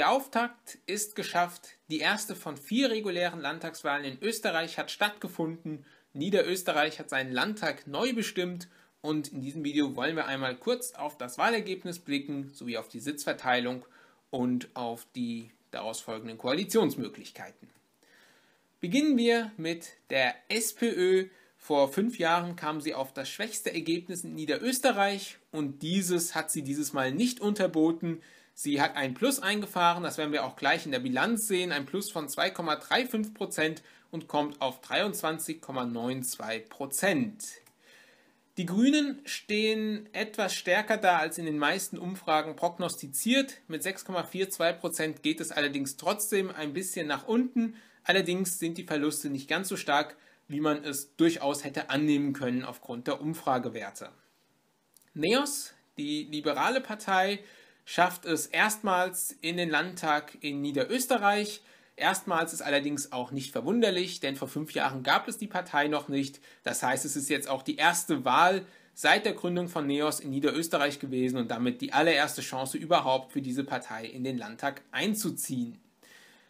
Der Auftakt ist geschafft. Die erste von vier regulären Landtagswahlen in Österreich hat stattgefunden. Niederösterreich hat seinen Landtag neu bestimmt und in diesem Video wollen wir einmal kurz auf das Wahlergebnis blicken, sowie auf die Sitzverteilung und auf die daraus folgenden Koalitionsmöglichkeiten. Beginnen wir mit der SPÖ. Vor fünf Jahren kam sie auf das schwächste Ergebnis in Niederösterreich und dieses hat sie dieses Mal nicht unterboten. Sie hat ein Plus eingefahren, das werden wir auch gleich in der Bilanz sehen, ein Plus von 2,35 und kommt auf 23,92 Die Grünen stehen etwas stärker da als in den meisten Umfragen prognostiziert. Mit 6,42 geht es allerdings trotzdem ein bisschen nach unten. Allerdings sind die Verluste nicht ganz so stark, wie man es durchaus hätte annehmen können aufgrund der Umfragewerte. NEOS, die liberale Partei, schafft es erstmals in den Landtag in Niederösterreich. Erstmals ist allerdings auch nicht verwunderlich, denn vor fünf Jahren gab es die Partei noch nicht. Das heißt, es ist jetzt auch die erste Wahl seit der Gründung von NEOS in Niederösterreich gewesen und damit die allererste Chance überhaupt für diese Partei in den Landtag einzuziehen.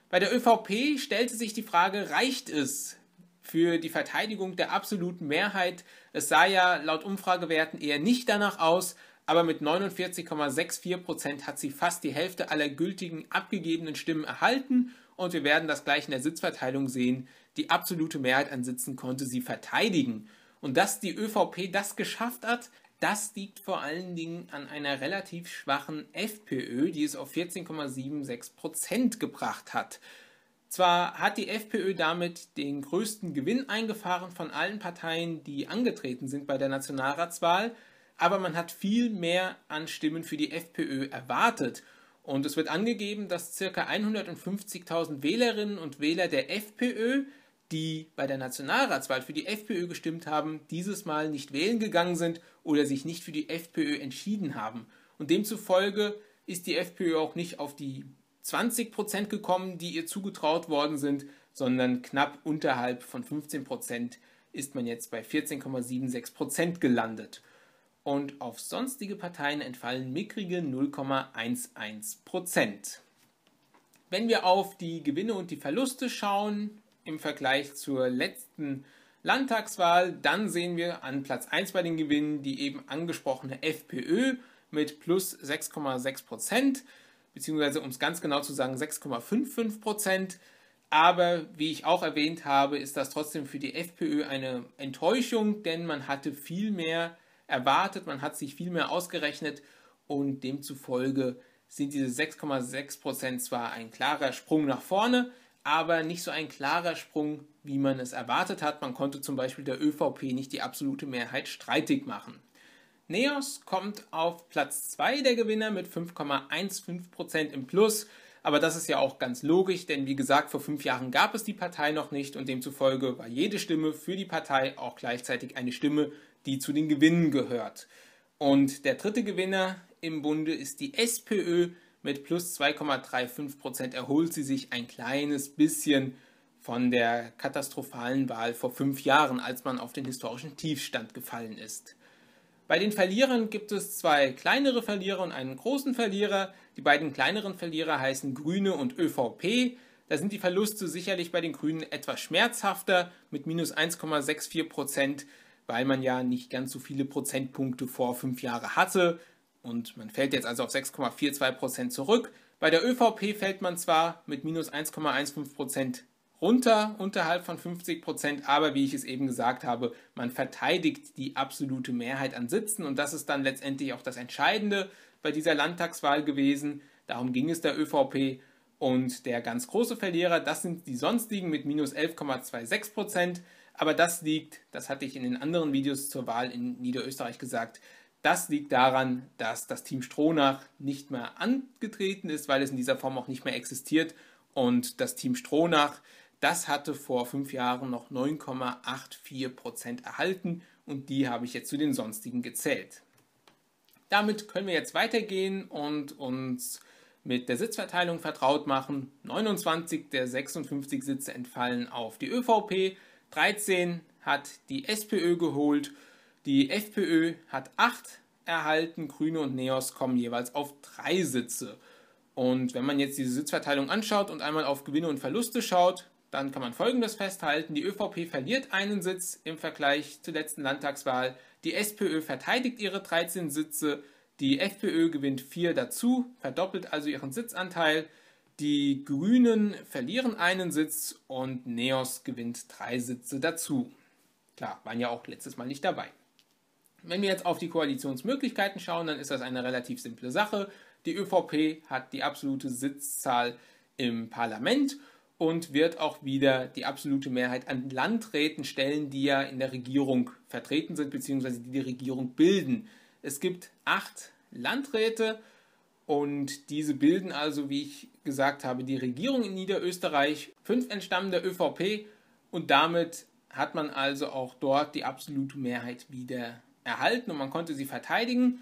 Bei der ÖVP stellte sich die Frage, reicht es für die Verteidigung der absoluten Mehrheit? Es sah ja laut Umfragewerten eher nicht danach aus, aber mit 49,64 hat sie fast die Hälfte aller gültigen abgegebenen Stimmen erhalten und wir werden das gleich in der Sitzverteilung sehen. Die absolute Mehrheit an Sitzen konnte sie verteidigen. Und dass die ÖVP das geschafft hat, das liegt vor allen Dingen an einer relativ schwachen FPÖ, die es auf 14,76 gebracht hat. Zwar hat die FPÖ damit den größten Gewinn eingefahren von allen Parteien, die angetreten sind bei der Nationalratswahl, aber man hat viel mehr an Stimmen für die FPÖ erwartet. Und es wird angegeben, dass ca. 150.000 Wählerinnen und Wähler der FPÖ, die bei der Nationalratswahl für die FPÖ gestimmt haben, dieses Mal nicht wählen gegangen sind oder sich nicht für die FPÖ entschieden haben. Und demzufolge ist die FPÖ auch nicht auf die 20% gekommen, die ihr zugetraut worden sind, sondern knapp unterhalb von 15% ist man jetzt bei 14,76% gelandet und auf sonstige Parteien entfallen mickrige 0,11%. Wenn wir auf die Gewinne und die Verluste schauen im Vergleich zur letzten Landtagswahl, dann sehen wir an Platz 1 bei den Gewinnen die eben angesprochene FPÖ mit plus 6,6%, beziehungsweise um es ganz genau zu sagen 6,55%. Aber wie ich auch erwähnt habe, ist das trotzdem für die FPÖ eine Enttäuschung, denn man hatte viel mehr erwartet, man hat sich viel mehr ausgerechnet und demzufolge sind diese 6,6% zwar ein klarer Sprung nach vorne, aber nicht so ein klarer Sprung, wie man es erwartet hat. Man konnte zum Beispiel der ÖVP nicht die absolute Mehrheit streitig machen. Neos kommt auf Platz 2 der Gewinner mit 5,15% im Plus. Aber das ist ja auch ganz logisch, denn wie gesagt, vor fünf Jahren gab es die Partei noch nicht und demzufolge war jede Stimme für die Partei auch gleichzeitig eine Stimme, die zu den Gewinnen gehört. Und der dritte Gewinner im Bunde ist die SPÖ. Mit plus 2,35 Prozent erholt sie sich ein kleines bisschen von der katastrophalen Wahl vor fünf Jahren, als man auf den historischen Tiefstand gefallen ist. Bei den Verlierern gibt es zwei kleinere Verlierer und einen großen Verlierer. Die beiden kleineren Verlierer heißen Grüne und ÖVP. Da sind die Verluste sicherlich bei den Grünen etwas schmerzhafter mit minus 1,64 Prozent, weil man ja nicht ganz so viele Prozentpunkte vor fünf Jahren hatte. Und man fällt jetzt also auf 6,42 Prozent zurück. Bei der ÖVP fällt man zwar mit minus 1,15 Prozent runter, unterhalb von 50 Prozent. Aber wie ich es eben gesagt habe, man verteidigt die absolute Mehrheit an Sitzen und das ist dann letztendlich auch das Entscheidende bei dieser Landtagswahl gewesen. Darum ging es der ÖVP. Und der ganz große Verlierer, das sind die sonstigen mit minus 11,26 Prozent. Aber das liegt, das hatte ich in den anderen Videos zur Wahl in Niederösterreich gesagt, das liegt daran, dass das Team Strohnach nicht mehr angetreten ist, weil es in dieser Form auch nicht mehr existiert. Und das Team Strohnach das hatte vor fünf Jahren noch 9,84% erhalten und die habe ich jetzt zu den sonstigen gezählt. Damit können wir jetzt weitergehen und uns mit der Sitzverteilung vertraut machen. 29 der 56 Sitze entfallen auf die ÖVP, 13 hat die SPÖ geholt, die FPÖ hat 8 erhalten, Grüne und Neos kommen jeweils auf 3 Sitze. Und wenn man jetzt diese Sitzverteilung anschaut und einmal auf Gewinne und Verluste schaut, dann kann man Folgendes festhalten. Die ÖVP verliert einen Sitz im Vergleich zur letzten Landtagswahl. Die SPÖ verteidigt ihre 13 Sitze. Die FPÖ gewinnt vier dazu, verdoppelt also ihren Sitzanteil. Die Grünen verlieren einen Sitz und Neos gewinnt drei Sitze dazu. Klar, waren ja auch letztes Mal nicht dabei. Wenn wir jetzt auf die Koalitionsmöglichkeiten schauen, dann ist das eine relativ simple Sache. Die ÖVP hat die absolute Sitzzahl im Parlament und wird auch wieder die absolute Mehrheit an Landräten stellen, die ja in der Regierung vertreten sind, beziehungsweise die die Regierung bilden. Es gibt acht Landräte und diese bilden also, wie ich gesagt habe, die Regierung in Niederösterreich. Fünf entstammen der ÖVP und damit hat man also auch dort die absolute Mehrheit wieder erhalten und man konnte sie verteidigen.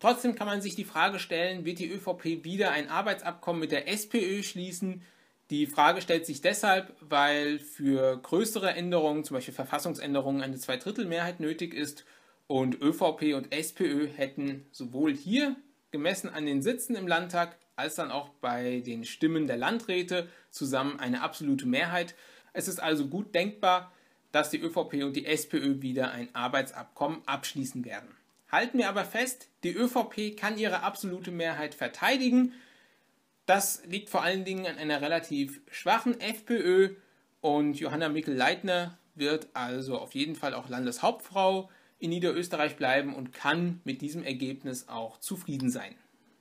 Trotzdem kann man sich die Frage stellen, wird die ÖVP wieder ein Arbeitsabkommen mit der SPÖ schließen? Die Frage stellt sich deshalb, weil für größere Änderungen, zum Beispiel Verfassungsänderungen, eine Zweidrittelmehrheit nötig ist und ÖVP und SPÖ hätten sowohl hier gemessen an den Sitzen im Landtag als dann auch bei den Stimmen der Landräte zusammen eine absolute Mehrheit. Es ist also gut denkbar, dass die ÖVP und die SPÖ wieder ein Arbeitsabkommen abschließen werden. Halten wir aber fest, die ÖVP kann ihre absolute Mehrheit verteidigen das liegt vor allen Dingen an einer relativ schwachen FPÖ und Johanna Mikl-Leitner wird also auf jeden Fall auch Landeshauptfrau in Niederösterreich bleiben und kann mit diesem Ergebnis auch zufrieden sein.